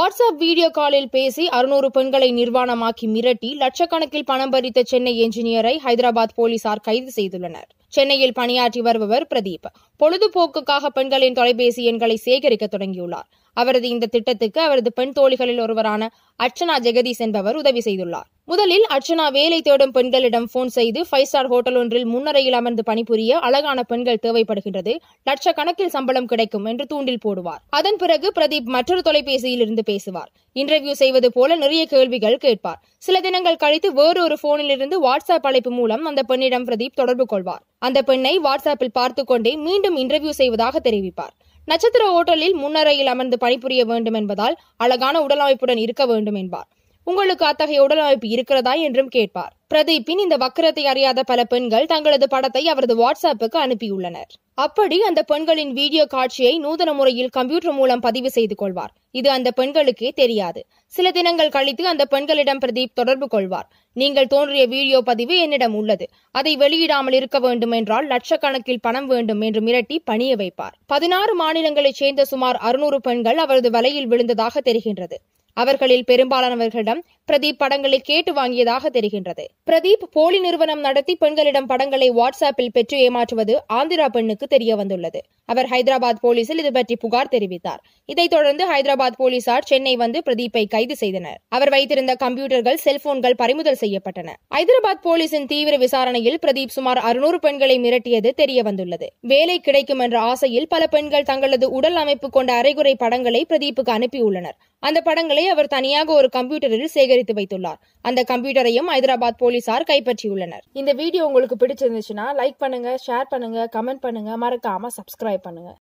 WhatsApp video காலில் பேசி அறுநூறு பெண்களை நிர்வாணமாக்கி மிரட்டி லட்சக்கணக்கில் பணம் பறித்த சென்னை என்ஜினியரை ஹைதராபாத் போலீசார் கைது செய்துள்ளனர் சென்னையில் பணியாற்றி வருபவர் பிரதீப் பொழுதுபோக்குக்காக பெண்களின் தொலைபேசி எண்களை சேகரிக்க தொடங்கியுள்ளார் அவரது இந்த திட்டத்துக்கு அவரது பெண் தோழிகளில் ஒருவரான அர்ச்சனா ஜெகதீஷ் என்பவர் உதவி செய்துள்ளார் முதலில் அர்ச்சனா வேலை தேடும் பெண்களிடம் போன் செய்து ஃபைவ் ஸ்டார் ஹோட்டல் ஒன்றில் முன்னரையில் அமர்ந்து பணிபுரிய அழகான பெண்கள் தேவைப்படுகின்றது லட்சக்கணக்கில் சம்பளம் கிடைக்கும் என்று தூண்டில் போடுவார் அதன் பிறகு பிரதீப் மற்றொரு தொலைபேசியில் இருந்து பேசுவார் இன்டர்வியூ செய்வது போல நிறைய கேள்விகள் கேட்பார் சில தினங்கள் கழித்து வேறொரு போனில் இருந்து வாட்ஸ்அப் அழைப்பு மூலம் அந்த பெண்ணிடம் பிரதீப் தொடர்பு கொள்வார் அந்த பெண்ணை வாட்ஸ்அப்பில் பார்த்து கொண்டே மீண்டும் இன்டர்வியூ செய்வதாக தெரிவிப்பார் நட்சத்திர ஹோட்டலில் முன்னரையில் அமர்ந்து பணிபுரிய வேண்டும் என்பதால் அழகான உடலமைப்புடன் இருக்க வேண்டும் என்பார் உங்களுக்கு அத்தகைய உடல் அமைப்பு இருக்கிறதா என்றும் கேட்பார் பிரதீப்பின் இந்த வக்கரத்தை அறியாத பல பெண்கள் தங்களது படத்தை அவரது வாட்ஸ்அப்புக்கு அனுப்பியுள்ளனர் அப்படி அந்த பெண்களின் வீடியோ காட்சியை நூதன முறையில் கம்ப்யூட்டர் மூலம் பதிவு செய்து கொள்வார் இது அந்த பெண்களுக்கே தெரியாது சில தினங்கள் கழித்து அந்த பெண்களிடம் பிரதீப் தொடர்பு கொள்வார் நீங்கள் தோன்றிய வீடியோ பதிவு என்னிடம் உள்ளது அதை வெளியிடாமல் இருக்க வேண்டும் என்றால் லட்சக்கணக்கில் பணம் வேண்டும் என்று மிரட்டி பணிய வைப்பார் பதினாறு மாநிலங்களைச் சேர்ந்த சுமார் அறுநூறு பெண்கள் அவரது வலையில் விழுந்ததாக தெரிகின்றது அவர்களில் பெரும்பாலானவர்களிடம் பிரதீப் படங்களை கேட்டு வாங்கியதாக தெரிகின்றது பிரதீப் போலி நிறுவனம் நடத்தி பெண்களிடம் படங்களை வாட்ஸ்ஆப்பில் பெற்று ஏமாற்றுவது ஆந்திரா பெண்ணுக்கு தெரியவந்துள்ளது அவர் ஹைதராபாத் போலீசில் இது பற்றி புகார் தெரிவித்தார் இதைத் தொடர்ந்து ஹைதராபாத் போலீசார் சென்னை வந்து பிரதீப்பை கைது செய்தனர் அவர் வைத்திருந்த கம்ப்யூட்டர்கள் செல்போன்கள் பறிமுதல் செய்யப்பட்டன ஹைதராபாத் போலீசின் தீவிர விசாரணையில் பிரதீப் சுமார் அறுநூறு பெண்களை மிரட்டியது தெரிய வந்துள்ளது வேலை கிடைக்கும் என்ற ஆசையில் பல பெண்கள் தங்களது உடல் அமைப்பு கொண்ட அரைகுறை படங்களை பிரதீப்புக்கு அனுப்பியுள்ளனர் அந்த படங்களை அவர் தனியாக ஒரு கம்ப்யூட்டரில் சேகரித்து வைத்துள்ளார் அந்த கம்ப்யூட்டரையும் ஹைதராபாத் போலீசார் கைப்பற்றியுள்ளனர் இந்த வீடியோ உங்களுக்கு பிடிச்சிருந்துச்சுன்னா லைக் பண்ணுங்க ஷேர் பண்ணுங்க கமெண்ட் பண்ணுங்க மறக்காம சப்ஸ்கிரைப் பண்ணுங்கள்